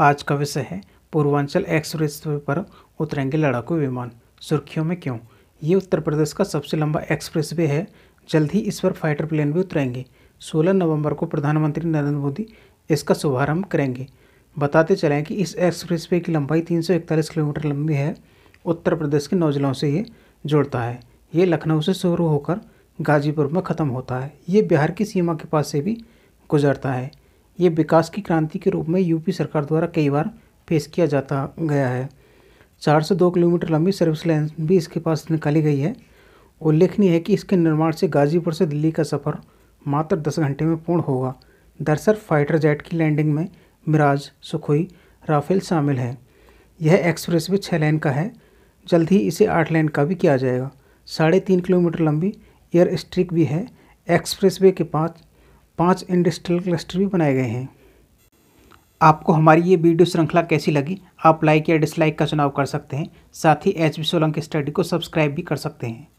आज का विषय है पूर्वांचल एक्सप्रेस वे पर उतरेंगे लड़ाकू विमान सुर्खियों में क्यों ये उत्तर प्रदेश का सबसे लंबा एक्सप्रेस वे है जल्द ही इस पर फाइटर प्लेन भी उतरेंगे 16 नवंबर को प्रधानमंत्री नरेंद्र मोदी इसका शुभारंभ करेंगे बताते चलें कि इस एक्सप्रेस वे की लंबाई 341 किलोमीटर लंबी है उत्तर प्रदेश के नौ जिलों से ये जुड़ता है ये लखनऊ से शुरू होकर गाजीपुर में ख़त्म होता है ये बिहार की सीमा के पास से भी गुजरता है ये विकास की क्रांति के रूप में यूपी सरकार द्वारा कई बार पेश किया जाता गया है चार से दो किलोमीटर लंबी सर्विस लाइन भी इसके पास निकाली गई है उल्लेखनीय है कि इसके निर्माण से गाजीपुर से दिल्ली का सफ़र मात्र दस घंटे में पूर्ण होगा दरअसल फाइटर जेट की लैंडिंग में मिराज सुखोई राफेल शामिल है यह एक्सप्रेस वे छः लाइन का है जल्द ही इसे आठ लाइन का भी किया जाएगा साढ़े तीन किलोमीटर लंबी एयर स्ट्रिक भी है एक्सप्रेस वे के पास पांच इंडस्ट्रियल क्लस्टर भी बनाए गए हैं आपको हमारी ये वीडियो श्रृंखला कैसी लगी आप लाइक या डिसलाइक का चुनाव कर सकते हैं साथ ही एच सोलंकी स्टडी को सब्सक्राइब भी कर सकते हैं